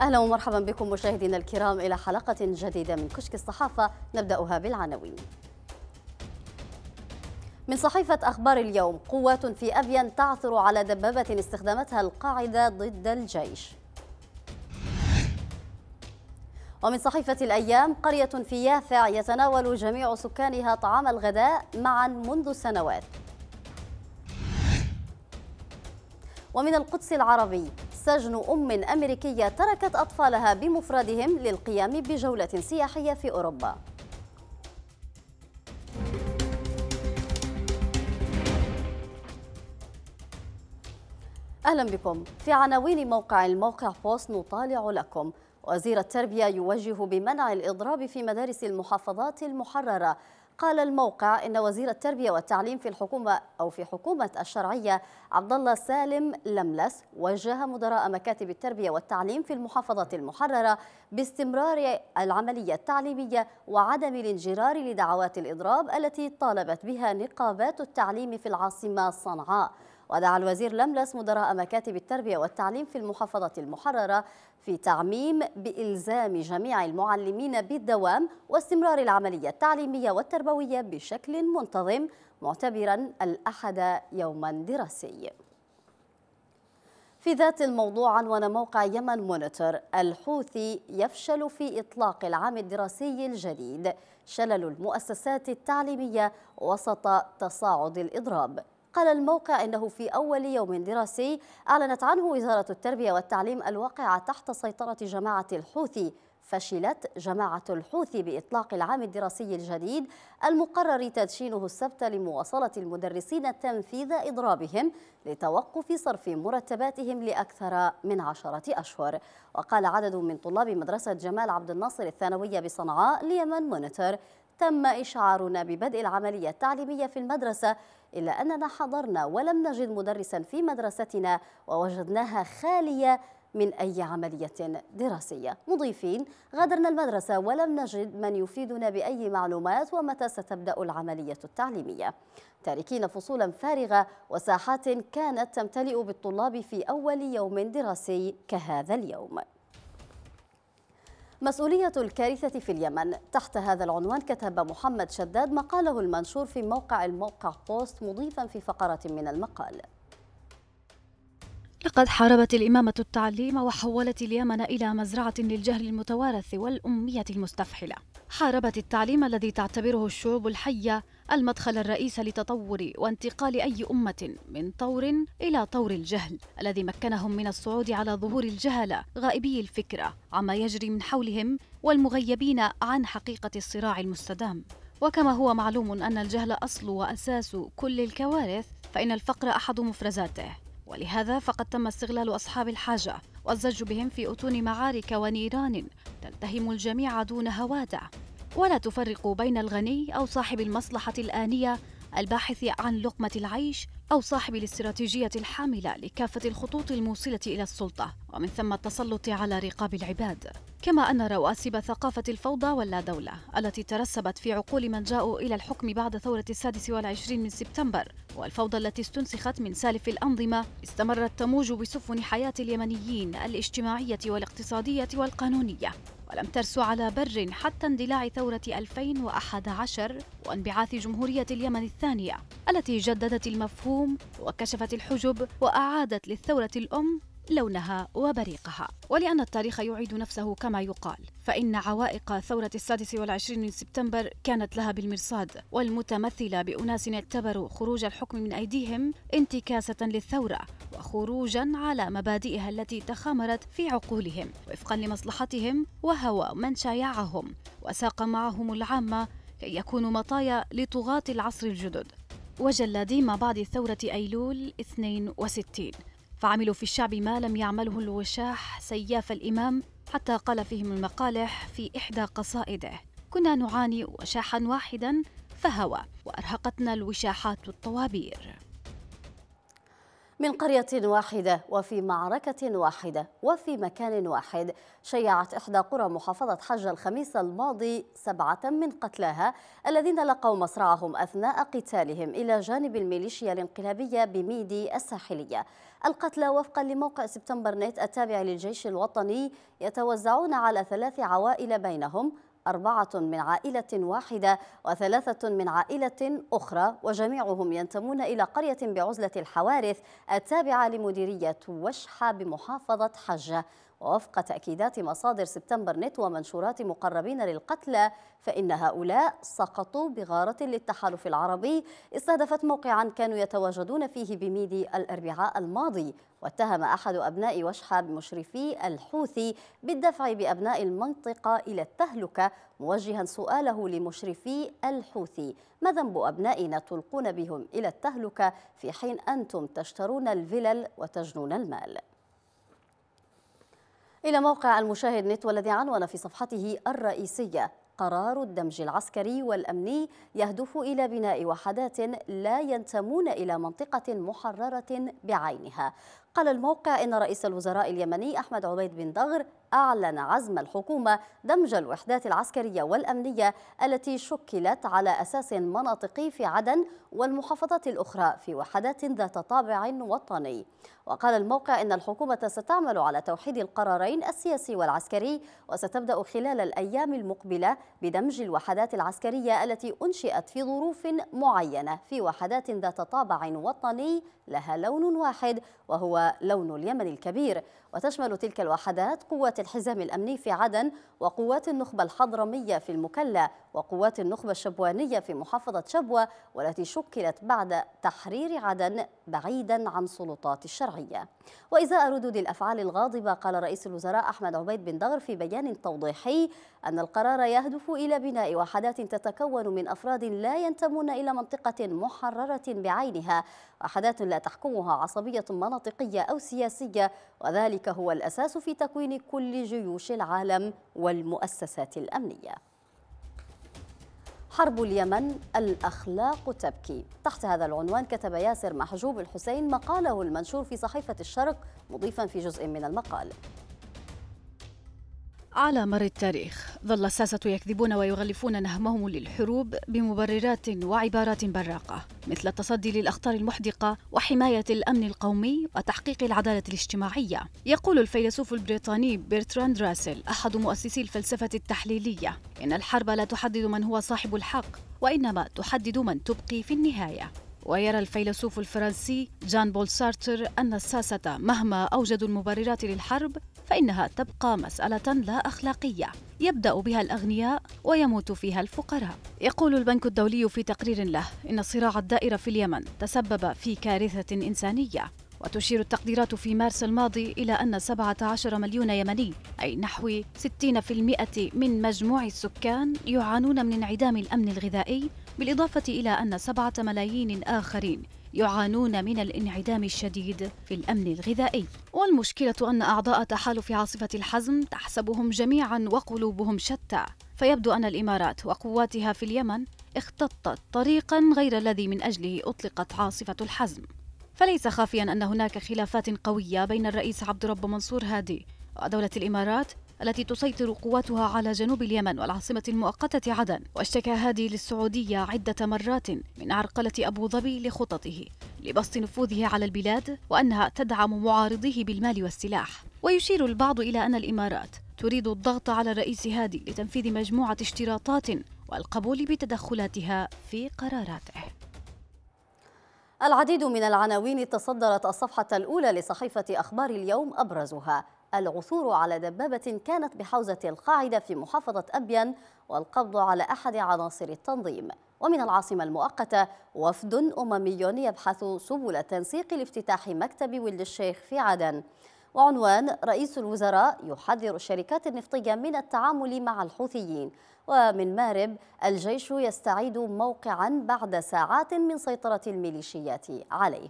أهلا ومرحبا بكم مشاهدينا الكرام إلى حلقة جديدة من كشك الصحافة نبدأها بالعناوين من صحيفة أخبار اليوم قوات في أبين تعثر على دبابة استخدمتها القاعدة ضد الجيش ومن صحيفة الأيام قرية في يافع يتناول جميع سكانها طعام الغداء معا منذ سنوات ومن القدس العربي سجن أم أمريكية تركت أطفالها بمفردهم للقيام بجولة سياحية في أوروبا أهلا بكم في عناوين موقع الموقع بوست نطالع لكم وزير التربية يوجه بمنع الإضراب في مدارس المحافظات المحررة قال الموقع إن وزير التربية والتعليم في الحكومة أو في حكومة الشرعية عبد الله سالم لملس وجه مدراء مكاتب التربية والتعليم في المحافظة المحررة باستمرار العملية التعليمية وعدم الانجرار لدعوات الإضراب التي طالبت بها نقابات التعليم في العاصمة صنعاء ودعا الوزير لملس مدراء مكاتب التربية والتعليم في المحافظة المحررة في تعميم بإلزام جميع المعلمين بالدوام واستمرار العملية التعليمية والتربوية بشكل منتظم معتبرا الأحد يوما دراسي في ذات الموضوع عنوان موقع يمن مونيتور الحوثي يفشل في إطلاق العام الدراسي الجديد شلل المؤسسات التعليمية وسط تصاعد الإضراب قال الموقع إنه في أول يوم دراسي أعلنت عنه وزارة التربية والتعليم الواقعة تحت سيطرة جماعة الحوثي فشلت جماعة الحوثي بإطلاق العام الدراسي الجديد المقرر تدشينه السبت لمواصلة المدرسين تنفيذ إضرابهم لتوقف صرف مرتباتهم لأكثر من عشرة أشهر وقال عدد من طلاب مدرسة جمال عبد الناصر الثانوية بصنعاء ليمن مونيتور تم إشعارنا ببدء العملية التعليمية في المدرسة إلا أننا حضرنا ولم نجد مدرسا في مدرستنا ووجدناها خالية من أي عملية دراسية مضيفين غادرنا المدرسة ولم نجد من يفيدنا بأي معلومات ومتى ستبدأ العملية التعليمية تاركين فصولا فارغة وساحات كانت تمتلئ بالطلاب في أول يوم دراسي كهذا اليوم مسؤولية الكارثة في اليمن تحت هذا العنوان كتب محمد شداد مقاله المنشور في موقع الموقع بوست مضيفا في فقرة من المقال لقد حاربت الإمامة التعليم وحولت اليمن إلى مزرعة للجهل المتوارث والأمية المستفحلة. حاربت التعليم الذي تعتبره الشعوب الحية المدخل الرئيس لتطور وانتقال أي أمة من طور إلى طور الجهل، الذي مكنهم من الصعود على ظهور الجهلة، غائبي الفكرة عما يجري من حولهم والمغيبين عن حقيقة الصراع المستدام. وكما هو معلوم أن الجهل أصل وأساس كل الكوارث، فإن الفقر أحد مفرزاته. ولهذا فقد تم استغلال أصحاب الحاجة والزج بهم في أتون معارك ونيران تلتهم الجميع دون هوادع ولا تفرق بين الغني أو صاحب المصلحة الآنية الباحث عن لقمة العيش أو صاحب الاستراتيجية الحاملة لكافة الخطوط الموصلة إلى السلطة ومن ثم التسلط على رقاب العباد كما أن رواسب ثقافة الفوضى واللا دولة التي ترسبت في عقول من جاءوا إلى الحكم بعد ثورة السادس والعشرين من سبتمبر والفوضى التي استنسخت من سالف الأنظمة استمرت تموج بسفن حياة اليمنيين الاجتماعية والاقتصادية والقانونية ولم ترسو على بر حتى اندلاع ثورة 2011 وانبعاث جمهورية اليمن الثانية التي جددت المفهوم وكشفت الحجب وأعادت للثورة الأم لونها وبريقها ولأن التاريخ يعيد نفسه كما يقال فإن عوائق ثورة السادس والعشرين من سبتمبر كانت لها بالمرصاد والمتمثلة بأناس اعتبروا خروج الحكم من أيديهم انتكاسة للثورة وخروجا على مبادئها التي تخامرت في عقولهم وفقا لمصلحتهم وهوى من شايعهم وساق معهم العامة كي يكونوا مطايا لطغاة العصر الجدد وجلادي ما بعد ثورة أيلول 62 فعملوا في الشعب ما لم يعمله الوشاح سياف الإمام حتى قال فيهم المقالح في إحدى قصائده كنا نعاني وشاحا واحدا فهوى وأرهقتنا الوشاحات الطوابير من قرية واحدة وفي معركة واحدة وفي مكان واحد شيعت إحدى قرى محافظة حج الخميس الماضي سبعة من قتلاها الذين لقوا مصرعهم أثناء قتالهم إلى جانب الميليشيا الانقلابية بميدي الساحلية القتلى وفقا لموقع سبتمبر نت التابع للجيش الوطني يتوزعون على ثلاث عوائل بينهم أربعة من عائلة واحدة وثلاثة من عائلة أخرى وجميعهم ينتمون إلى قرية بعزلة الحوارث التابعة لمديرية وشحة بمحافظة حجة ووفق تأكيدات مصادر سبتمبر نت ومنشورات مقربين للقتلى فإن هؤلاء سقطوا بغارة للتحالف العربي استهدفت موقعا كانوا يتواجدون فيه بميدي الأربعاء الماضي واتهم أحد أبناء وشحة مشرفي الحوثي بالدفع بأبناء المنطقة إلى التهلكة موجها سؤاله لمشرفي الحوثي ما ذنب أبنائنا تلقون بهم إلى التهلكة في حين أنتم تشترون الفلل وتجنون المال إلى موقع المشاهد نت والذي عنون في صفحته الرئيسية قرار الدمج العسكري والأمني يهدف إلى بناء وحدات لا ينتمون إلى منطقة محررة بعينها قال الموقع إن رئيس الوزراء اليمني أحمد عبيد بن ضغر أعلن عزم الحكومة دمج الوحدات العسكرية والأمنية التي شكلت على أساس مناطقي في عدن والمحافظات الأخرى في وحدات ذات طابع وطني وقال الموقع إن الحكومة ستعمل على توحيد القرارين السياسي والعسكري وستبدأ خلال الأيام المقبلة بدمج الوحدات العسكرية التي أنشئت في ظروف معينة في وحدات ذات طابع وطني لها لون واحد وهو ولون اليمن الكبير وتشمل تلك الوحدات قوات الحزام الأمني في عدن وقوات النخبة الحضرمية في المكلا وقوات النخبة الشبوانية في محافظة شبوة والتي شكلت بعد تحرير عدن بعيدا عن سلطات الشرعية وإزاء ردود الأفعال الغاضبة قال رئيس الوزراء أحمد عبيد بن دغر في بيان توضيحي أن القرار يهدف إلى بناء وحدات تتكون من أفراد لا ينتمون إلى منطقة محررة بعينها وحدات لا تحكمها عصبية مناطقية أو سياسية وذلك هو الأساس في تكوين كل جيوش العالم والمؤسسات الأمنية حرب اليمن الأخلاق تبكي تحت هذا العنوان كتب ياسر محجوب الحسين مقاله المنشور في صحيفة الشرق مضيفا في جزء من المقال على مر التاريخ ظل الساسة يكذبون ويغلفون نهمهم للحروب بمبررات وعبارات براقة مثل التصدي للأخطار المحدقة وحماية الأمن القومي وتحقيق العدالة الاجتماعية يقول الفيلسوف البريطاني بيرتراند راسل أحد مؤسسي الفلسفة التحليلية إن الحرب لا تحدد من هو صاحب الحق وإنما تحدد من تبقي في النهاية ويرى الفيلسوف الفرنسي جان بول سارتر أن الساسة مهما أوجدوا المبررات للحرب فإنها تبقى مسألة لا أخلاقية يبدأ بها الأغنياء ويموت فيها الفقراء. يقول البنك الدولي في تقرير له إن الصراع الدائر في اليمن تسبب في كارثة إنسانية وتشير التقديرات في مارس الماضي إلى أن 17 مليون يمني أي نحو 60% من مجموع السكان يعانون من انعدام الأمن الغذائي بالإضافة إلى أن 7 ملايين آخرين يعانون من الانعدام الشديد في الأمن الغذائي والمشكلة أن أعضاء تحالف عاصفة الحزم تحسبهم جميعا وقلوبهم شتى فيبدو أن الإمارات وقواتها في اليمن اختطت طريقا غير الذي من أجله أطلقت عاصفة الحزم فليس خافيا أن هناك خلافات قوية بين الرئيس عبد رب منصور هادي ودولة الإمارات التي تسيطر قواتها على جنوب اليمن والعاصمة المؤقتة عدن واشتكى هادي للسعودية عدة مرات من عرقلة أبو ظبي لخططه لبسط نفوذه على البلاد وأنها تدعم معارضيه بالمال والسلاح ويشير البعض إلى أن الإمارات تريد الضغط على الرئيس هادي لتنفيذ مجموعة اشتراطات والقبول بتدخلاتها في قراراته العديد من العناوين تصدرت الصفحة الأولى لصحيفة أخبار اليوم أبرزها العثور على دبابة كانت بحوزة القاعدة في محافظة أبين والقبض على أحد عناصر التنظيم ومن العاصمة المؤقتة وفد أممي يبحث سبل تنسيق لافتتاح مكتب ولد الشيخ في عدن وعنوان رئيس الوزراء يحذر الشركات النفطية من التعامل مع الحوثيين ومن مارب الجيش يستعيد موقعا بعد ساعات من سيطرة الميليشيات عليه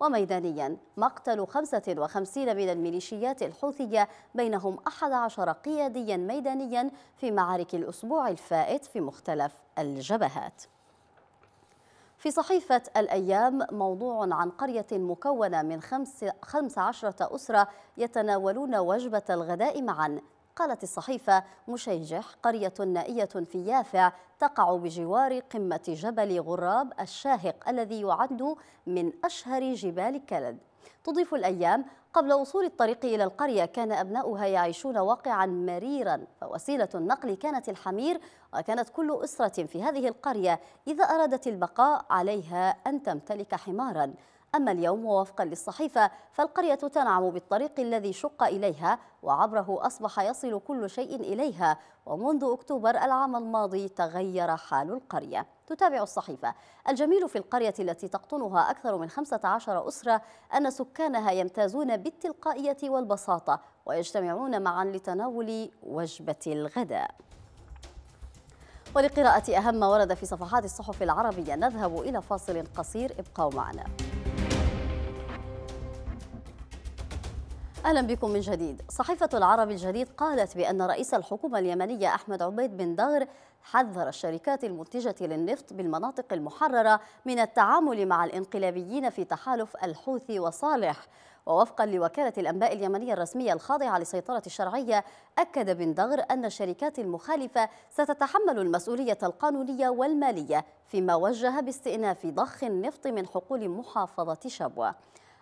وميدانيا مقتل 55 من الميليشيات الحوثية بينهم 11 قياديا ميدانيا في معارك الأسبوع الفائت في مختلف الجبهات في صحيفة الأيام موضوع عن قرية مكونة من 15 أسرة يتناولون وجبة الغداء معا قالت الصحيفة مشيجح قرية نائية في يافع تقع بجوار قمة جبل غراب الشاهق الذي يعد من أشهر جبال كلد تضيف الأيام قبل وصول الطريق إلى القرية كان أبناؤها يعيشون واقعا مريرا فوسيلة النقل كانت الحمير وكانت كل أسرة في هذه القرية إذا أرادت البقاء عليها أن تمتلك حمارا أما اليوم ووفقا للصحيفة فالقرية تنعم بالطريق الذي شق إليها وعبره أصبح يصل كل شيء إليها ومنذ أكتوبر العام الماضي تغير حال القرية تتابع الصحيفة الجميل في القرية التي تقطنها أكثر من 15 أسرة أن سكانها يمتازون بالتلقائية والبساطة ويجتمعون معا لتناول وجبة الغداء ولقراءة أهم ما ورد في صفحات الصحف العربية نذهب إلى فاصل قصير ابقوا معنا أهلا بكم من جديد صحيفة العرب الجديد قالت بأن رئيس الحكومة اليمنية أحمد عبيد بن دغر حذر الشركات المنتجة للنفط بالمناطق المحررة من التعامل مع الانقلابيين في تحالف الحوثي وصالح ووفقا لوكالة الأنباء اليمنية الرسمية الخاضعة لسيطرة الشرعية أكد بن دغر أن الشركات المخالفة ستتحمل المسؤولية القانونية والمالية فيما وجه باستئناف ضخ النفط من حقول محافظة شبوة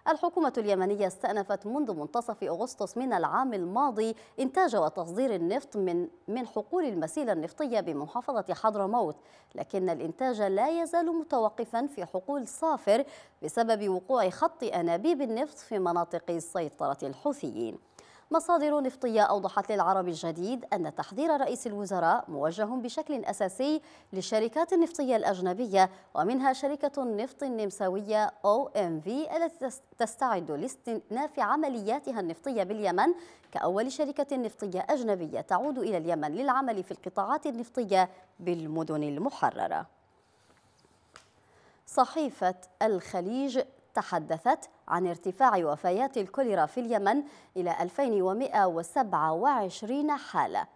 الحكومة اليمنية استأنفت منذ منتصف أغسطس من العام الماضي إنتاج وتصدير النفط من من حقول المسيلة النفطية بمحافظة حضرموت لكن الإنتاج لا يزال متوقفا في حقول صافر بسبب وقوع خط أنابيب النفط في مناطق سيطرة الحوثيين مصادر نفطية أوضحت للعرب الجديد أن تحذير رئيس الوزراء موجه بشكل أساسي للشركات النفطية الأجنبية ومنها شركة النفط النمساوية OMV التي تستعد لاستئناف عملياتها النفطية باليمن كأول شركة نفطية أجنبية تعود إلى اليمن للعمل في القطاعات النفطية بالمدن المحررة صحيفة الخليج تحدثت عن ارتفاع وفيات الكوليرا في اليمن إلى 2127 حالة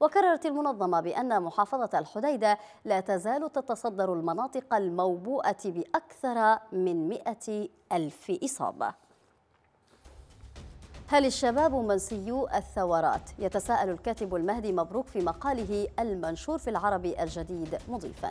وكررت المنظمة بأن محافظة الحديدة لا تزال تتصدر المناطق الموبوءة بأكثر من 100 ألف إصابة هل الشباب منسيو الثورات؟ يتساءل الكاتب المهدي مبروك في مقاله المنشور في العربي الجديد مضيفاً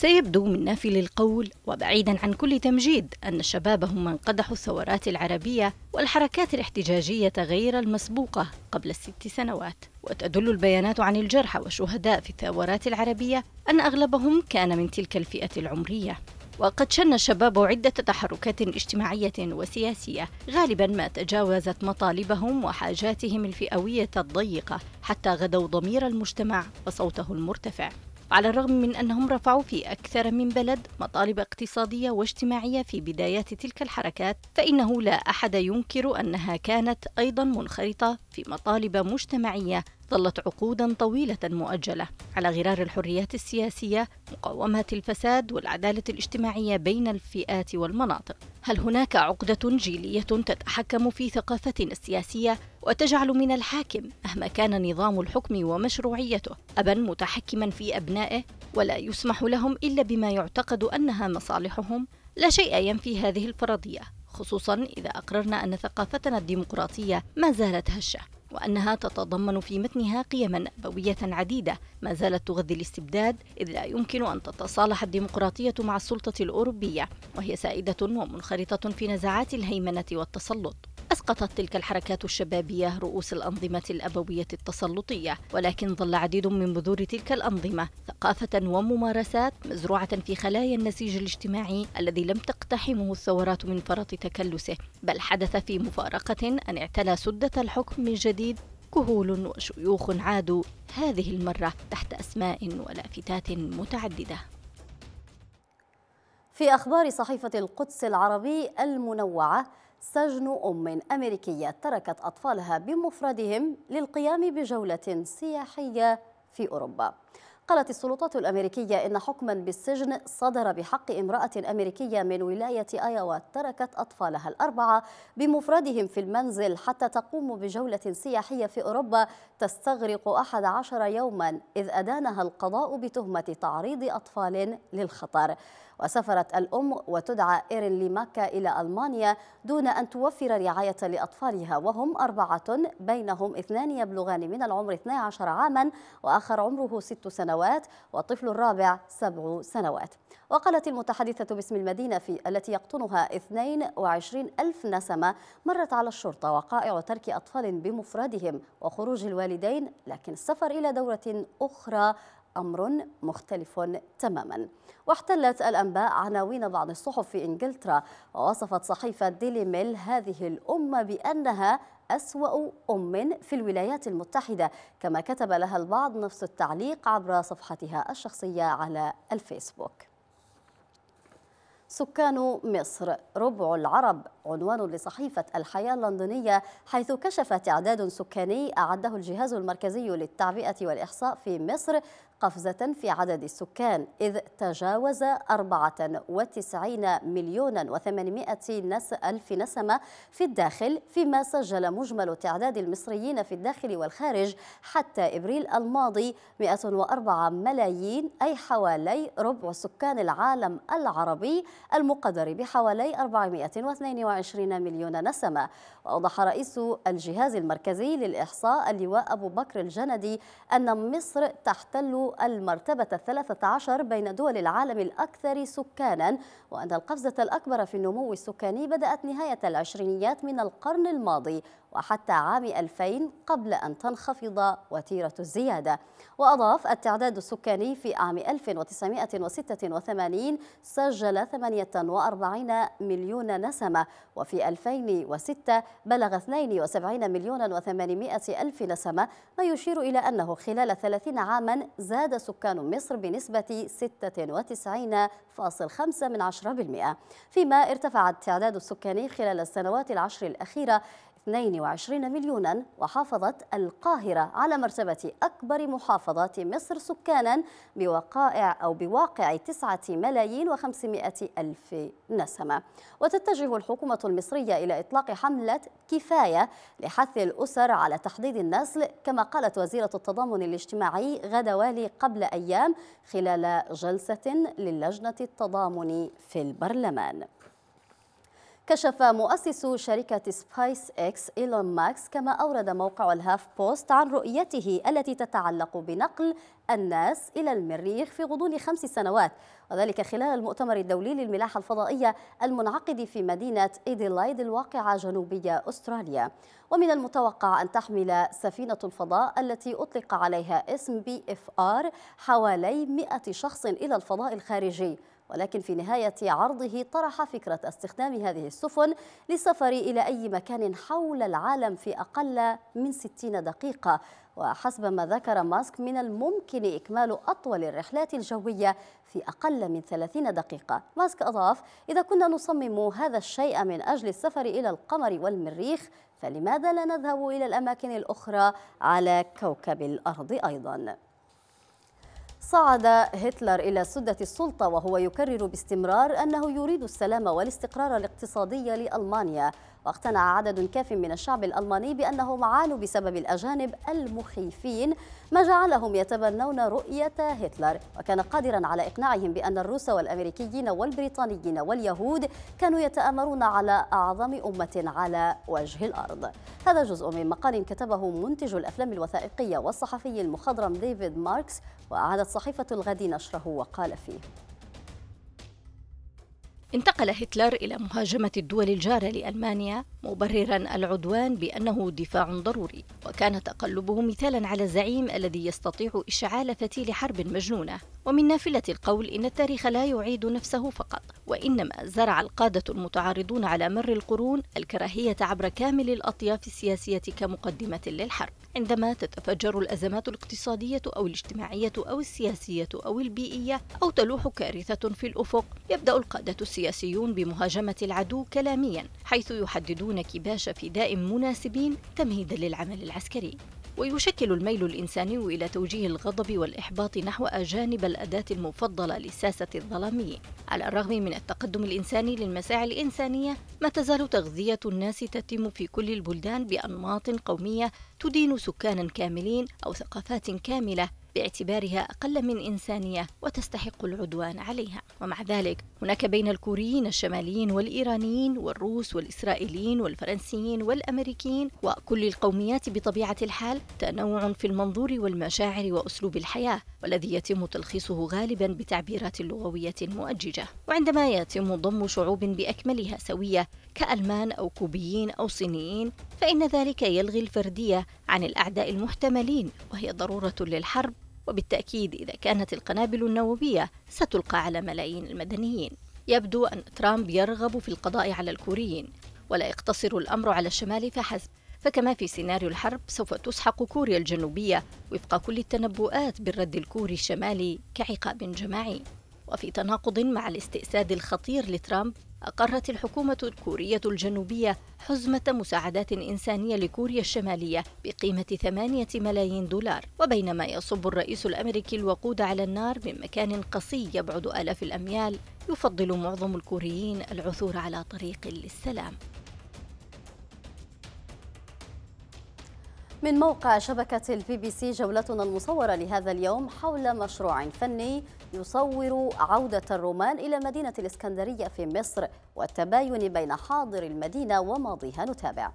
سيبدو من نافل القول وبعيدا عن كل تمجيد أن الشباب هم من قدحوا الثورات العربية والحركات الاحتجاجية غير المسبوقة قبل الست سنوات وتدل البيانات عن الجرحى والشهداء في الثورات العربية أن أغلبهم كان من تلك الفئة العمرية وقد شن الشباب عدة تحركات اجتماعية وسياسية غالبا ما تجاوزت مطالبهم وحاجاتهم الفئوية الضيقة حتى غدوا ضمير المجتمع وصوته المرتفع على الرغم من أنهم رفعوا في أكثر من بلد مطالب اقتصادية واجتماعية في بدايات تلك الحركات فإنه لا أحد ينكر أنها كانت أيضا منخرطة في مطالب مجتمعيه ظلت عقودا طويله مؤجله على غرار الحريات السياسيه مقاومه الفساد والعداله الاجتماعيه بين الفئات والمناطق هل هناك عقده جيليه تتحكم في ثقافتنا السياسيه وتجعل من الحاكم مهما كان نظام الحكم ومشروعيته ابا متحكما في ابنائه ولا يسمح لهم الا بما يعتقد انها مصالحهم لا شيء ينفي هذه الفرضيه خصوصا إذا أقررنا أن ثقافتنا الديمقراطية ما زالت هشة وأنها تتضمن في متنها قيما أبوية عديدة ما زالت تغذي الاستبداد إذ لا يمكن أن تتصالح الديمقراطية مع السلطة الأوروبية وهي سائدة ومنخرطة في نزاعات الهيمنة والتسلط أسقطت تلك الحركات الشبابية رؤوس الأنظمة الأبوية التسلطية ولكن ظل عديد من بذور تلك الأنظمة ثقافة وممارسات مزروعة في خلايا النسيج الاجتماعي الذي لم تقتحمه الثورات من فرط تكلسه بل حدث في مفارقة أن اعتلى سدة الحكم من جديد كهول وشيوخ عادوا هذه المرة تحت أسماء ولافتات متعددة في أخبار صحيفة القدس العربي المنوعة سجن أم أمريكية تركت أطفالها بمفردهم للقيام بجولة سياحية في أوروبا قالت السلطات الأمريكية إن حكما بالسجن صدر بحق امرأة أمريكية من ولاية آيوا تركت أطفالها الأربعة بمفردهم في المنزل حتى تقوم بجولة سياحية في أوروبا تستغرق 11 يوما إذ أدانها القضاء بتهمة تعريض أطفال للخطر وسافرت الأم وتدعى إيرين لمكة إلى ألمانيا دون أن توفر رعاية لأطفالها وهم أربعة بينهم اثنان يبلغان من العمر 12 عاما وآخر عمره ست سنوات والطفل الرابع سبع سنوات وقالت المتحدثة باسم المدينة في التي يقطنها 22 ألف نسمة مرت على الشرطة وقائع ترك أطفال بمفردهم وخروج الوالدين لكن السفر إلى دورة أخرى أمر مختلف تماما واحتلت الأنباء عناوين بعض الصحف في إنجلترا ووصفت صحيفة ديلي ميل هذه الأمة بأنها أسوأ أم في الولايات المتحدة كما كتب لها البعض نفس التعليق عبر صفحتها الشخصية على الفيسبوك سكان مصر ربع العرب عنوان لصحيفة الحياة اللندنية حيث كشف تعداد سكاني أعده الجهاز المركزي للتعبئة والإحصاء في مصر قفزة في عدد السكان إذ تجاوز 94 مليون و800 نس ألف نسمة في الداخل فيما سجل مجمل تعداد المصريين في الداخل والخارج حتى إبريل الماضي 104 ملايين أي حوالي ربع سكان العالم العربي المقدر بحوالي 422 مليون نسمة وأوضح رئيس الجهاز المركزي للإحصاء اللواء أبو بكر الجندي أن مصر تحتل المرتبة الثلاثة عشر بين دول العالم الأكثر سكانا وأن القفزة الأكبر في النمو السكاني بدأت نهاية العشرينيات من القرن الماضي وحتى عام 2000 قبل أن تنخفض وتيرة الزيادة وأضاف التعداد السكاني في عام 1986 سجل 48 مليون نسمة وفي 2006 بلغ 72 مليون و800 ألف نسمة ما يشير إلى أنه خلال 30 عاما زاد سكان مصر بنسبة 96.5% فيما ارتفع التعداد السكاني خلال السنوات العشر الأخيرة 22 مليونا وحافظت القاهرة على مرتبة أكبر محافظات مصر سكانا بوقائع أو بواقع 9 ملايين و500 ألف نسمة وتتجه الحكومة المصرية إلى إطلاق حملة كفاية لحث الأسر على تحديد النسل كما قالت وزيرة التضامن الاجتماعي غدا والي قبل أيام خلال جلسة للجنة التضامن في البرلمان كشف مؤسس شركة سبايس إكس إيلون ماكس كما أورد موقع الهاف بوست عن رؤيته التي تتعلق بنقل الناس إلى المريخ في غضون خمس سنوات وذلك خلال المؤتمر الدولي للملاحة الفضائية المنعقد في مدينة إيديلايد الواقعة جنوبية أستراليا ومن المتوقع أن تحمل سفينة الفضاء التي أطلق عليها اسم بي إف آر حوالي 100 شخص إلى الفضاء الخارجي ولكن في نهاية عرضه طرح فكرة استخدام هذه السفن للسفر إلى أي مكان حول العالم في أقل من 60 دقيقة وحسب ما ذكر ماسك من الممكن إكمال أطول الرحلات الجوية في أقل من 30 دقيقة ماسك أضاف إذا كنا نصمم هذا الشيء من أجل السفر إلى القمر والمريخ فلماذا لا نذهب إلى الأماكن الأخرى على كوكب الأرض أيضاً؟ صعد هتلر إلى سدة السلطة وهو يكرر باستمرار أنه يريد السلام والاستقرار الاقتصادي لألمانيا واقتنع عدد كاف من الشعب الألماني بأنهم عانوا بسبب الأجانب المخيفين ما جعلهم يتبنون رؤية هتلر وكان قادرا على إقناعهم بأن الروس والأمريكيين والبريطانيين واليهود كانوا يتآمرون على أعظم أمة على وجه الأرض هذا جزء من مقال كتبه منتج الأفلام الوثائقية والصحفي المخضرم ديفيد ماركس وأعادت صحيفة الغد نشره وقال فيه انتقل هتلر إلى مهاجمة الدول الجارة لألمانيا مبررا العدوان بانه دفاع ضروري وكان تقلبه مثالا على الزعيم الذي يستطيع اشعال فتيل حرب مجنونه ومن نافله القول ان التاريخ لا يعيد نفسه فقط وانما زرع القاده المتعارضون على مر القرون الكراهيه عبر كامل الاطياف السياسيه كمقدمه للحرب عندما تتفجر الازمات الاقتصاديه او الاجتماعيه او السياسيه او البيئيه او تلوح كارثه في الافق يبدا القاده السياسيون بمهاجمه العدو كلاميا حيث يحددون دون كباش فداء مناسبين تمهيدا للعمل العسكري ويشكل الميل الإنساني إلى توجيه الغضب والإحباط نحو أجانب الأداة المفضلة لساسة الظلامي على الرغم من التقدم الإنساني للمساعي الإنسانية ما تزال تغذية الناس تتم في كل البلدان بأنماط قومية تدين سكانا كاملين أو ثقافات كاملة باعتبارها أقل من إنسانية وتستحق العدوان عليها ومع ذلك هناك بين الكوريين الشماليين والإيرانيين والروس والإسرائيليين والفرنسيين والأمريكيين وكل القوميات بطبيعة الحال تنوع في المنظور والمشاعر وأسلوب الحياة والذي يتم تلخيصه غالبا بتعبيرات لغوية مؤججة وعندما يتم ضم شعوب بأكملها سوية كألمان أو كوبيين أو صينيين فإن ذلك يلغي الفردية عن الأعداء المحتملين وهي ضرورة للحرب وبالتأكيد إذا كانت القنابل النووية ستلقى على ملايين المدنيين يبدو أن ترامب يرغب في القضاء على الكوريين ولا يقتصر الأمر على الشمال فحسب فكما في سيناريو الحرب سوف تسحق كوريا الجنوبية وفق كل التنبؤات بالرد الكوري الشمالي كعقاب جماعي وفي تناقض مع الاستئساد الخطير لترامب أقرت الحكومة الكورية الجنوبية حزمة مساعدات إنسانية لكوريا الشمالية بقيمة 8 ملايين دولار وبينما يصب الرئيس الأمريكي الوقود على النار من مكان قصي يبعد آلاف الأميال يفضل معظم الكوريين العثور على طريق للسلام من موقع شبكة البي بي سي جولتنا المصورة لهذا اليوم حول مشروع فني يصور عودة الرومان إلى مدينة الإسكندرية في مصر والتباين بين حاضر المدينة وماضيها نتابع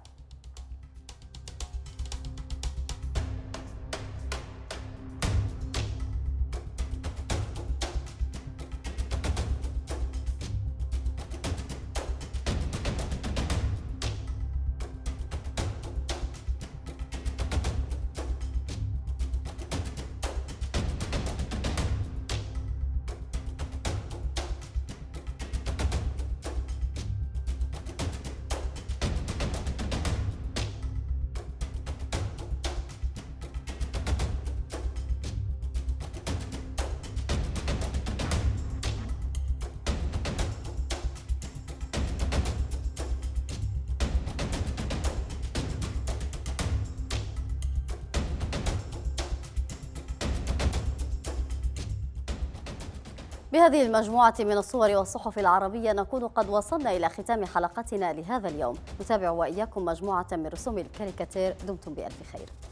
بهذه المجموعة من الصور والصحف العربية نكون قد وصلنا إلى ختام حلقتنا لهذا اليوم نتابع وإياكم مجموعة من رسوم الكاريكاتير دمتم بألف خير